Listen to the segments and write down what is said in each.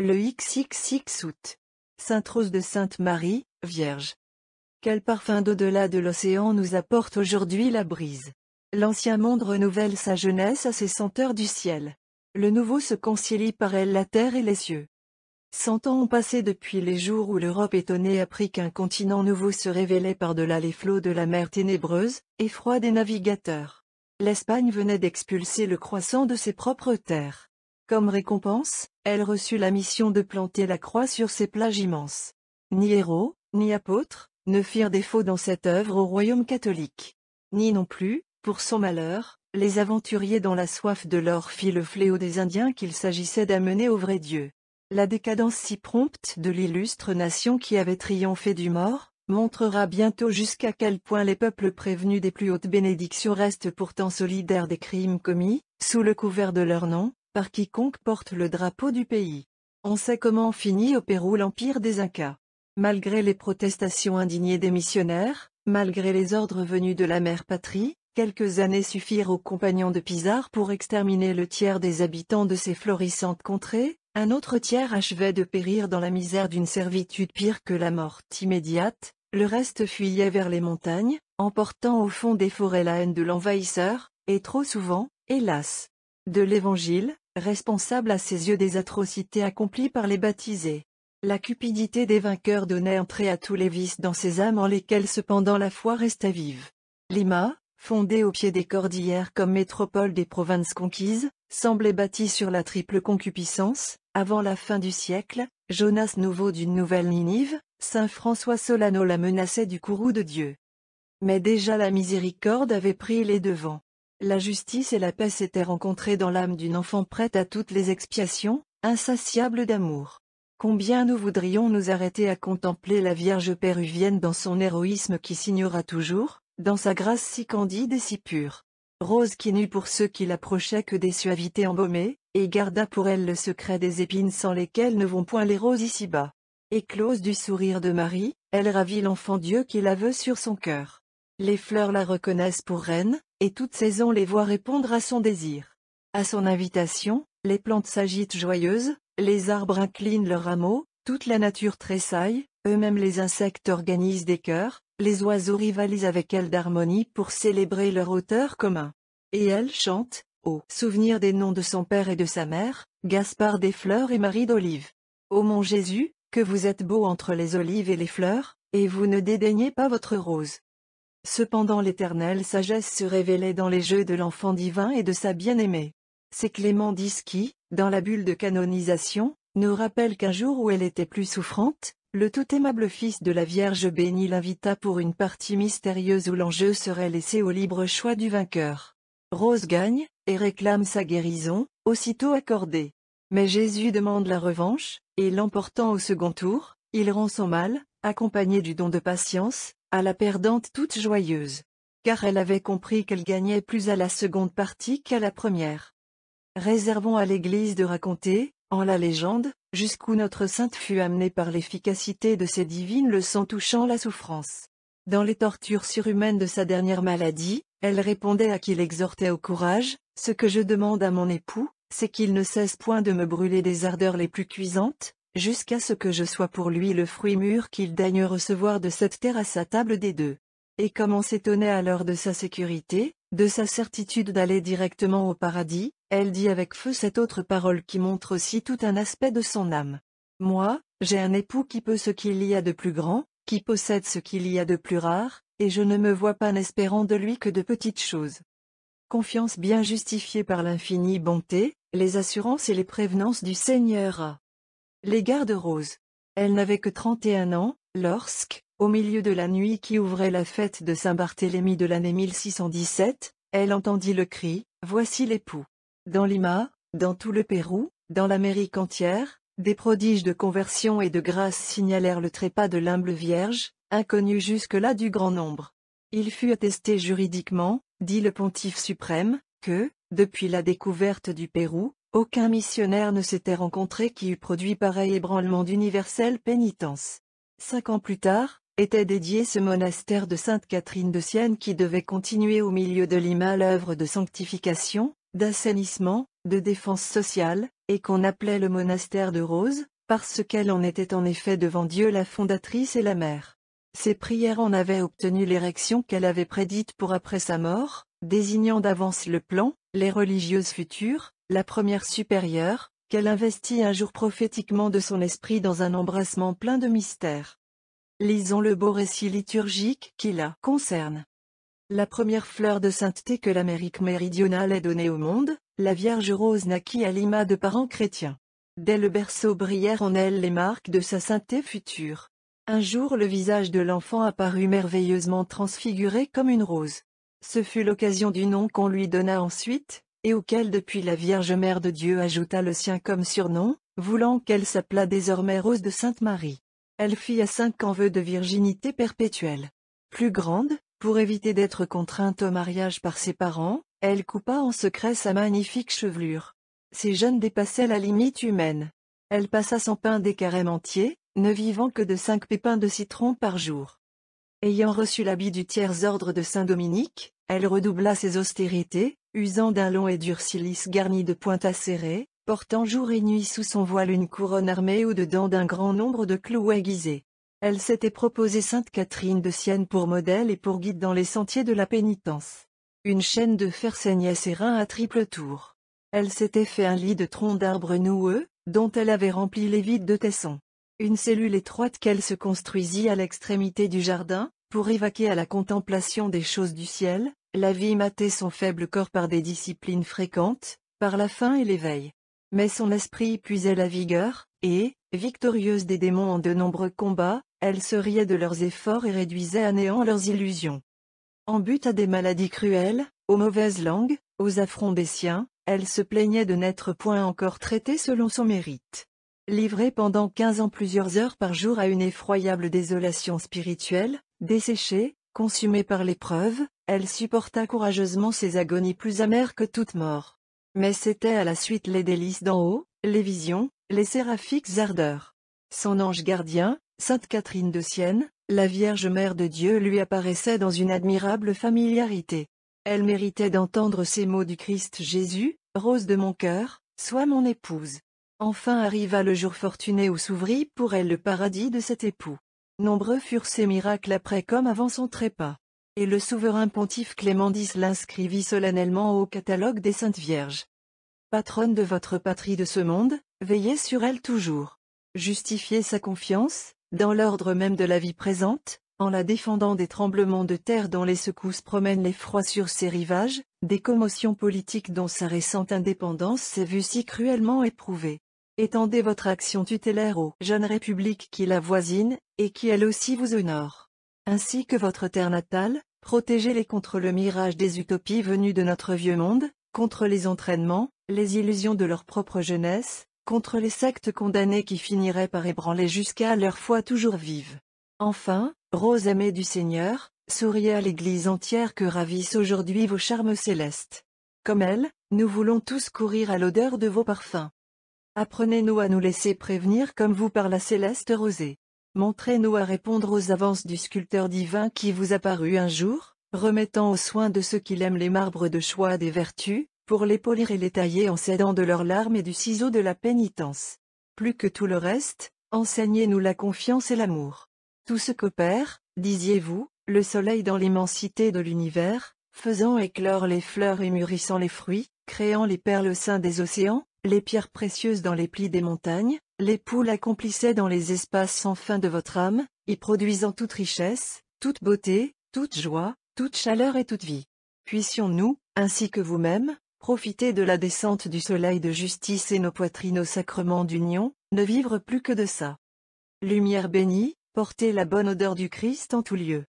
Le XXX août. Sainte Rose de Sainte-Marie, Vierge. Quel parfum d'au-delà de l'océan nous apporte aujourd'hui la brise. L'ancien monde renouvelle sa jeunesse à ses senteurs du ciel. Le nouveau se concilie par elle la terre et les cieux. Cent ans ont passé depuis les jours où l'Europe étonnée apprit qu'un continent nouveau se révélait par-delà les flots de la mer ténébreuse, et froide des navigateurs. L'Espagne venait d'expulser le croissant de ses propres terres. Comme récompense, elle reçut la mission de planter la croix sur ces plages immenses. Ni héros, ni apôtres, ne firent défaut dans cette œuvre au royaume catholique. Ni non plus, pour son malheur, les aventuriers dans la soif de l'or fit le fléau des Indiens qu'il s'agissait d'amener au vrai Dieu. La décadence si prompte de l'illustre nation qui avait triomphé du mort, montrera bientôt jusqu'à quel point les peuples prévenus des plus hautes bénédictions restent pourtant solidaires des crimes commis, sous le couvert de leur nom, quiconque porte le drapeau du pays. On sait comment finit au Pérou l'empire des Incas. Malgré les protestations indignées des missionnaires, malgré les ordres venus de la mère patrie, quelques années suffirent aux compagnons de Pizarre pour exterminer le tiers des habitants de ces florissantes contrées, un autre tiers achevait de périr dans la misère d'une servitude pire que la mort immédiate, le reste fuyait vers les montagnes, emportant au fond des forêts la haine de l'envahisseur, et trop souvent, hélas, de l'Évangile, responsable à ses yeux des atrocités accomplies par les baptisés. La cupidité des vainqueurs donnait entrée à tous les vices dans ces âmes en lesquelles cependant la foi restait vive. Lima, fondée au pied des Cordillères comme métropole des provinces conquises, semblait bâtie sur la triple concupiscence, avant la fin du siècle, Jonas Nouveau d'une nouvelle Ninive, Saint François Solano la menaçait du courroux de Dieu. Mais déjà la miséricorde avait pris les devants. La justice et la paix s'étaient rencontrées dans l'âme d'une enfant prête à toutes les expiations, insatiable d'amour. Combien nous voudrions nous arrêter à contempler la Vierge péruvienne dans son héroïsme qui signera toujours, dans sa grâce si candide et si pure. Rose qui n'eut pour ceux qui l'approchaient que des suavités embaumées, et garda pour elle le secret des épines sans lesquelles ne vont point les roses ici-bas. Éclose du sourire de Marie, elle ravit l'enfant Dieu qui la veut sur son cœur. Les fleurs la reconnaissent pour reine, et toute saison les voit répondre à son désir. À son invitation, les plantes s'agitent joyeuses, les arbres inclinent leurs rameaux, toute la nature tressaille, eux-mêmes les insectes organisent des chœurs, les oiseaux rivalisent avec elle d'harmonie pour célébrer leur auteur commun. Et elle chante, au souvenir des noms de son père et de sa mère, Gaspard des fleurs et Marie d'olive. Ô mon Jésus, que vous êtes beau entre les olives et les fleurs, et vous ne dédaignez pas votre rose. Cependant l'éternelle sagesse se révélait dans les jeux de l'enfant divin et de sa bien-aimée. C'est Clément X qui, dans la bulle de canonisation, nous rappelle qu'un jour où elle était plus souffrante, le tout aimable fils de la Vierge bénie l'invita pour une partie mystérieuse où l'enjeu serait laissé au libre choix du vainqueur. Rose gagne, et réclame sa guérison, aussitôt accordée. Mais Jésus demande la revanche, et l'emportant au second tour, il rend son mal, accompagné du don de patience, à la perdante toute joyeuse, car elle avait compris qu'elle gagnait plus à la seconde partie qu'à la première. Réservons à l'Église de raconter, en la légende, jusqu'où notre sainte fut amenée par l'efficacité de ses divines leçons touchant la souffrance. Dans les tortures surhumaines de sa dernière maladie, elle répondait à qui l'exhortait au courage, « Ce que je demande à mon époux, c'est qu'il ne cesse point de me brûler des ardeurs les plus cuisantes, jusqu'à ce que je sois pour lui le fruit mûr qu'il daigne recevoir de cette terre à sa table des deux. Et comme on s'étonnait alors de sa sécurité, de sa certitude d'aller directement au paradis, elle dit avec feu cette autre parole qui montre aussi tout un aspect de son âme. Moi, j'ai un époux qui peut ce qu'il y a de plus grand, qui possède ce qu'il y a de plus rare, et je ne me vois pas n'espérant de lui que de petites choses. Confiance bien justifiée par l'infinie bonté, les assurances et les prévenances du Seigneur. Les gardes roses. Elle n'avait que 31 ans, lorsque, au milieu de la nuit qui ouvrait la fête de Saint-Barthélemy de l'année 1617, elle entendit le cri « Voici l'époux ». Dans Lima, dans tout le Pérou, dans l'Amérique entière, des prodiges de conversion et de grâce signalèrent le trépas de l'humble Vierge, inconnue jusque-là du grand nombre. Il fut attesté juridiquement, dit le pontife suprême, que, depuis la découverte du Pérou, aucun missionnaire ne s'était rencontré qui eût produit pareil ébranlement d'universelle pénitence. Cinq ans plus tard, était dédié ce monastère de Sainte-Catherine de Sienne qui devait continuer au milieu de Lima l'œuvre de sanctification, d'assainissement, de défense sociale, et qu'on appelait le monastère de Rose, parce qu'elle en était en effet devant Dieu la fondatrice et la mère. Ses prières en avaient obtenu l'érection qu'elle avait prédite pour après sa mort, désignant d'avance le plan, les religieuses futures, la première supérieure, qu'elle investit un jour prophétiquement de son esprit dans un embrassement plein de mystères. Lisons le beau récit liturgique qui la concerne. La première fleur de sainteté que l'Amérique méridionale ait donnée au monde, la Vierge Rose naquit à Lima de parents chrétiens. Dès le berceau brillèrent en elle les marques de sa sainteté future. Un jour le visage de l'enfant apparut merveilleusement transfiguré comme une rose. Ce fut l'occasion du nom qu'on lui donna ensuite, et auquel depuis la Vierge Mère de Dieu ajouta le sien comme surnom, voulant qu'elle s'appelât désormais Rose de Sainte-Marie. Elle fit à cinq en vœu de virginité perpétuelle. Plus grande, pour éviter d'être contrainte au mariage par ses parents, elle coupa en secret sa magnifique chevelure. Ses jeunes dépassaient la limite humaine. Elle passa sans pain des carèmes entiers, ne vivant que de cinq pépins de citron par jour. Ayant reçu l'habit du tiers ordre de Saint-Dominique, elle redoubla ses austérités, usant d'un long et dur silice garni de pointes acérées, portant jour et nuit sous son voile une couronne armée ou dedans d'un grand nombre de clous aiguisés. Elle s'était proposée Sainte Catherine de Sienne pour modèle et pour guide dans les sentiers de la pénitence. Une chaîne de fer saignait ses reins à triple tour. Elle s'était fait un lit de troncs d'arbres noueux, dont elle avait rempli les vides de tessons. Une cellule étroite qu'elle se construisit à l'extrémité du jardin, pour évaquer à la contemplation des choses du ciel, la vie matait son faible corps par des disciplines fréquentes, par la faim et l'éveil. Mais son esprit puisait la vigueur, et, victorieuse des démons en de nombreux combats, elle se riait de leurs efforts et réduisait à néant leurs illusions. En but à des maladies cruelles, aux mauvaises langues, aux affronts des siens, elle se plaignait de n'être point encore traitée selon son mérite. Livrée pendant quinze ans plusieurs heures par jour à une effroyable désolation spirituelle, desséchée, consumée par l'épreuve, elle supporta courageusement ses agonies plus amères que toute mort. Mais c'était à la suite les délices d'en haut, les visions, les séraphiques ardeurs. Son ange gardien, Sainte Catherine de Sienne, la Vierge Mère de Dieu lui apparaissait dans une admirable familiarité. Elle méritait d'entendre ces mots du Christ Jésus, Rose de mon cœur, sois mon épouse. Enfin arriva le jour fortuné où s'ouvrit pour elle le paradis de cet époux. Nombreux furent ses miracles après comme avant son trépas et le souverain pontife Clément X l'inscrivit solennellement au catalogue des Saintes Vierges. Patronne de votre patrie de ce monde, veillez sur elle toujours. Justifiez sa confiance, dans l'ordre même de la vie présente, en la défendant des tremblements de terre dont les secousses promènent les froids sur ses rivages, des commotions politiques dont sa récente indépendance s'est vue si cruellement éprouvée. Étendez votre action tutélaire aux jeunes républiques qui la voisinent, et qui elle aussi vous honore. Ainsi que votre terre natale, Protégez-les contre le mirage des utopies venues de notre vieux monde, contre les entraînements, les illusions de leur propre jeunesse, contre les sectes condamnées qui finiraient par ébranler jusqu'à leur foi toujours vive. Enfin, rose aimée du Seigneur, souriez à l'Église entière que ravissent aujourd'hui vos charmes célestes. Comme elle, nous voulons tous courir à l'odeur de vos parfums. Apprenez-nous à nous laisser prévenir comme vous par la céleste rosée. Montrez-nous à répondre aux avances du sculpteur divin qui vous apparut un jour, remettant aux soins de ceux qui aiment les marbres de choix des vertus, pour les polir et les tailler en s'aidant de leurs larmes et du ciseau de la pénitence. Plus que tout le reste, enseignez-nous la confiance et l'amour. Tout ce qu'opère, disiez-vous, le soleil dans l'immensité de l'univers, faisant éclore les fleurs et mûrissant les fruits, créant les perles au sein des océans, les pierres précieuses dans les plis des montagnes, les poules accomplissaient dans les espaces sans fin de votre âme, y produisant toute richesse, toute beauté, toute joie, toute chaleur et toute vie. Puissions-nous, ainsi que vous-même, profiter de la descente du soleil de justice et nos poitrines au sacrement d'union, ne vivre plus que de ça. Lumière bénie, portez la bonne odeur du Christ en tout lieu.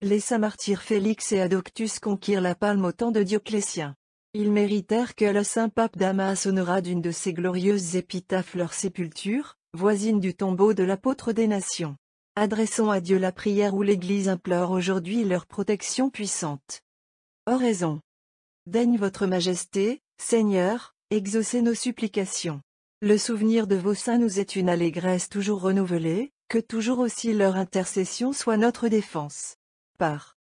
Les saints martyrs Félix et Adoctus conquirent la palme au temps de Dioclétien. Ils méritèrent que le saint pape Damas honora d'une de ses glorieuses épitaphes leur sépulture, voisine du tombeau de l'apôtre des nations. Adressons à Dieu la prière où l'Église implore aujourd'hui leur protection puissante. Oraison. Daigne votre majesté, Seigneur, exaucez nos supplications. Le souvenir de vos saints nous est une allégresse toujours renouvelée, que toujours aussi leur intercession soit notre défense. Par